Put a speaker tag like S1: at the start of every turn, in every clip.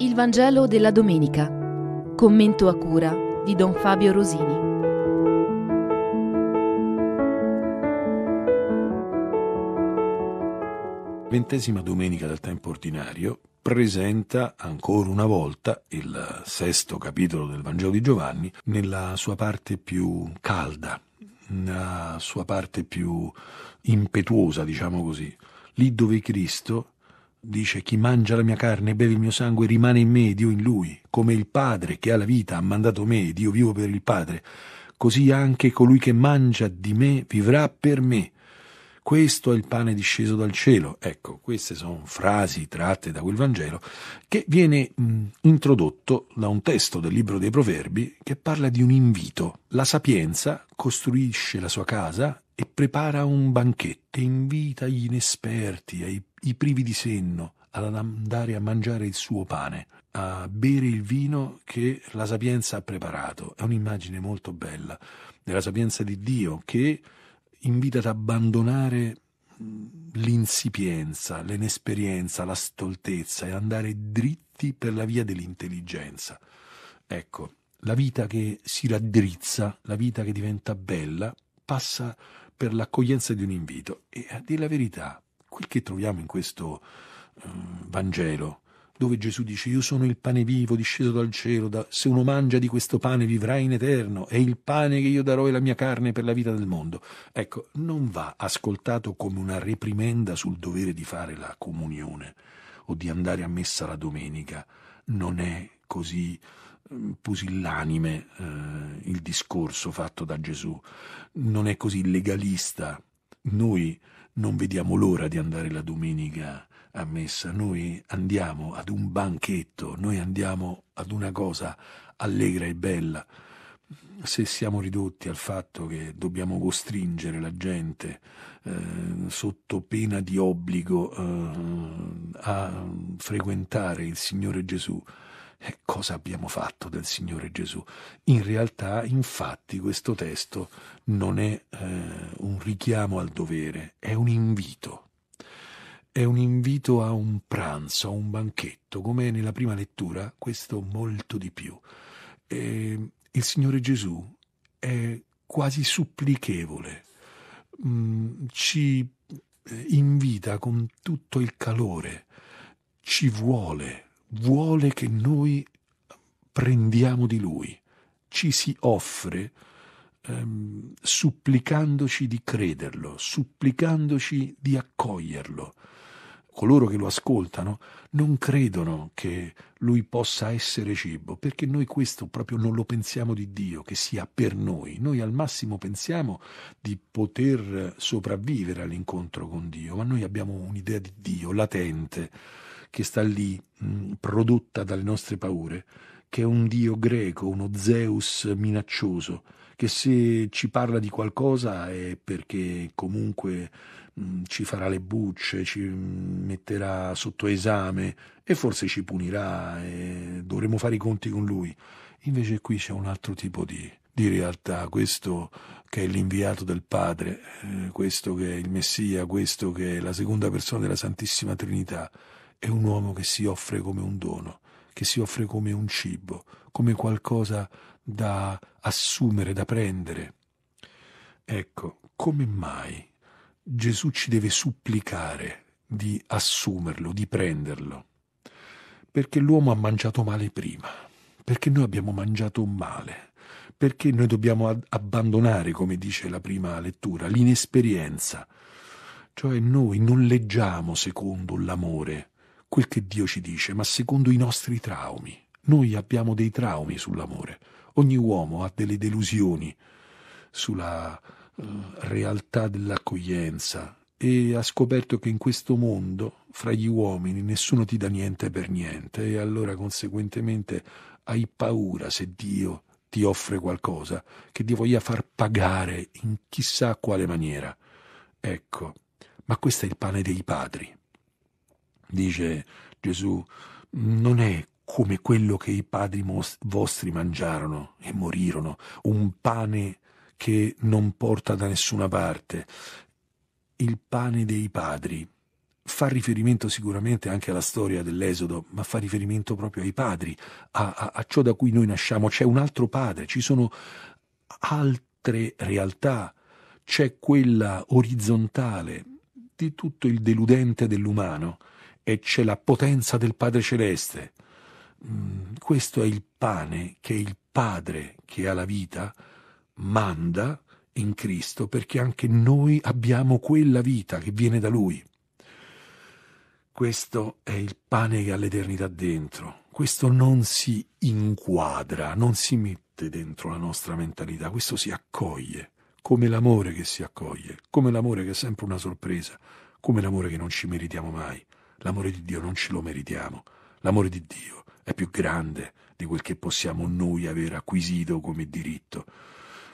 S1: Il Vangelo della domenica. Commento a cura di Don Fabio Rosini. Ventesima domenica del tempo ordinario presenta ancora una volta il sesto capitolo del Vangelo di Giovanni nella sua parte più calda, la sua parte più impetuosa, diciamo così, lì dove Cristo dice chi mangia la mia carne e beve il mio sangue rimane in me Dio in lui, come il Padre che ha la vita ha mandato me Dio vivo per il Padre, così anche colui che mangia di me vivrà per me. Questo è il pane disceso dal cielo. Ecco, queste sono frasi tratte da quel Vangelo che viene mh, introdotto da un testo del libro dei Proverbi che parla di un invito. La sapienza costruisce la sua casa e prepara un banchetto, invita gli inesperti, ai, i privi di senno ad andare a mangiare il suo pane, a bere il vino che la sapienza ha preparato. È un'immagine molto bella della sapienza di Dio che invita ad abbandonare l'insipienza, l'inesperienza, la stoltezza e andare dritti per la via dell'intelligenza. Ecco, la vita che si raddrizza, la vita che diventa bella, passa per l'accoglienza di un invito. E a dire la verità, quel che troviamo in questo eh, Vangelo, dove Gesù dice io sono il pane vivo disceso dal cielo, da, se uno mangia di questo pane vivrà in eterno, è il pane che io darò e la mia carne per la vita del mondo. Ecco, non va ascoltato come una reprimenda sul dovere di fare la comunione o di andare a messa la domenica, non è così mm, pusillanime eh, il discorso fatto da Gesù, non è così legalista. Noi non vediamo l'ora di andare la domenica a messa, noi andiamo ad un banchetto, noi andiamo ad una cosa allegra e bella. Se siamo ridotti al fatto che dobbiamo costringere la gente eh, sotto pena di obbligo eh, a frequentare il Signore Gesù, eh, cosa abbiamo fatto del Signore Gesù? In realtà, infatti, questo testo non è eh, un richiamo al dovere, è un invito è un invito a un pranzo, a un banchetto, come nella prima lettura, questo molto di più. E il Signore Gesù è quasi supplichevole, mm, ci eh, invita con tutto il calore, ci vuole, vuole che noi prendiamo di Lui, ci si offre ehm, supplicandoci di crederlo, supplicandoci di accoglierlo, coloro che lo ascoltano non credono che lui possa essere cibo, perché noi questo proprio non lo pensiamo di Dio, che sia per noi. Noi al massimo pensiamo di poter sopravvivere all'incontro con Dio, ma noi abbiamo un'idea di Dio latente, che sta lì, mh, prodotta dalle nostre paure che è un dio greco, uno Zeus minaccioso, che se ci parla di qualcosa è perché comunque mm, ci farà le bucce, ci metterà sotto esame e forse ci punirà e dovremo fare i conti con lui. Invece qui c'è un altro tipo di, di realtà, questo che è l'inviato del Padre, eh, questo che è il Messia, questo che è la seconda persona della Santissima Trinità, è un uomo che si offre come un dono che si offre come un cibo, come qualcosa da assumere, da prendere. Ecco, come mai Gesù ci deve supplicare di assumerlo, di prenderlo? Perché l'uomo ha mangiato male prima, perché noi abbiamo mangiato male, perché noi dobbiamo abbandonare, come dice la prima lettura, l'inesperienza. Cioè noi non leggiamo secondo l'amore, quel che Dio ci dice, ma secondo i nostri traumi. Noi abbiamo dei traumi sull'amore. Ogni uomo ha delle delusioni sulla uh, realtà dell'accoglienza e ha scoperto che in questo mondo, fra gli uomini, nessuno ti dà niente per niente e allora conseguentemente hai paura se Dio ti offre qualcosa che ti voglia far pagare in chissà quale maniera. Ecco, ma questo è il pane dei padri. Dice Gesù, non è come quello che i padri vostri mangiarono e morirono, un pane che non porta da nessuna parte. Il pane dei padri fa riferimento sicuramente anche alla storia dell'Esodo, ma fa riferimento proprio ai padri, a, a, a ciò da cui noi nasciamo. C'è un altro padre, ci sono altre realtà, c'è quella orizzontale di tutto il deludente dell'umano e c'è la potenza del Padre Celeste. Mm, questo è il pane che il Padre che ha la vita manda in Cristo perché anche noi abbiamo quella vita che viene da Lui. Questo è il pane che ha l'eternità dentro. Questo non si inquadra, non si mette dentro la nostra mentalità, questo si accoglie, come l'amore che si accoglie, come l'amore che è sempre una sorpresa, come l'amore che non ci meritiamo mai. L'amore di Dio non ce lo meritiamo. L'amore di Dio è più grande di quel che possiamo noi aver acquisito come diritto.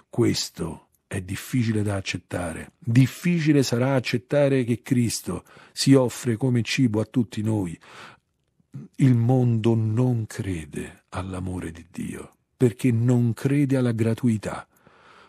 S1: Questo è difficile da accettare. Difficile sarà accettare che Cristo si offre come cibo a tutti noi. Il mondo non crede all'amore di Dio perché non crede alla gratuità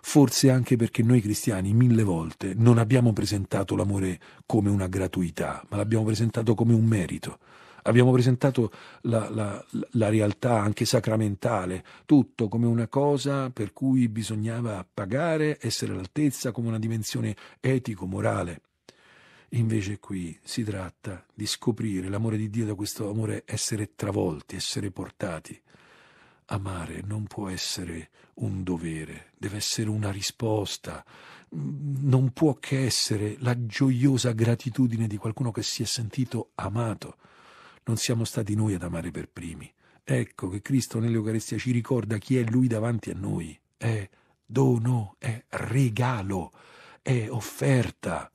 S1: forse anche perché noi cristiani mille volte non abbiamo presentato l'amore come una gratuità, ma l'abbiamo presentato come un merito. Abbiamo presentato la, la, la, realtà anche sacramentale, tutto come una cosa per cui bisognava pagare, essere all'altezza, come una dimensione etico-morale. Invece qui si tratta di scoprire l'amore di Dio da questo amore, essere travolti, essere portati. Amare non può essere un dovere, deve essere una risposta, non può che essere la gioiosa gratitudine di qualcuno che si è sentito amato. Non siamo stati noi ad amare per primi. Ecco che Cristo nell'Eucaristia ci ricorda chi è Lui davanti a noi. È dono, è regalo, è offerta.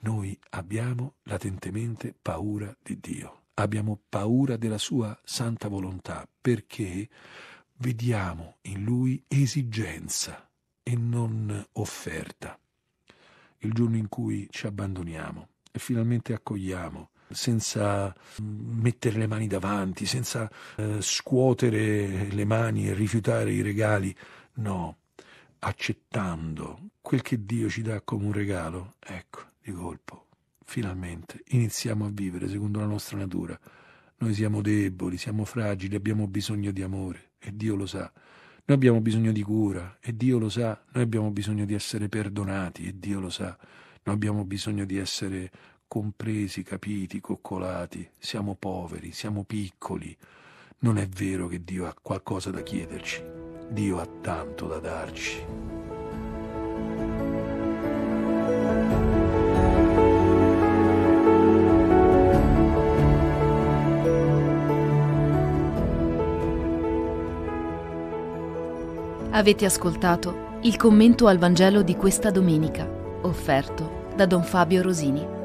S1: Noi abbiamo latentemente paura di Dio abbiamo paura della sua santa volontà perché vediamo in lui esigenza e non offerta. Il giorno in cui ci abbandoniamo e finalmente accogliamo senza mm, mettere le mani davanti, senza eh, scuotere le mani e rifiutare i regali, no, accettando quel che Dio ci dà come un regalo, ecco, di colpo finalmente iniziamo a vivere secondo la nostra natura. Noi siamo deboli, siamo fragili, abbiamo bisogno di amore e Dio lo sa. Noi abbiamo bisogno di cura e Dio lo sa. Noi abbiamo bisogno di essere perdonati e Dio lo sa. Noi abbiamo bisogno di essere compresi, capiti, coccolati. Siamo poveri, siamo piccoli. Non è vero che Dio ha qualcosa da chiederci. Dio ha tanto da darci. Avete ascoltato il commento al Vangelo di questa domenica, offerto da Don Fabio Rosini.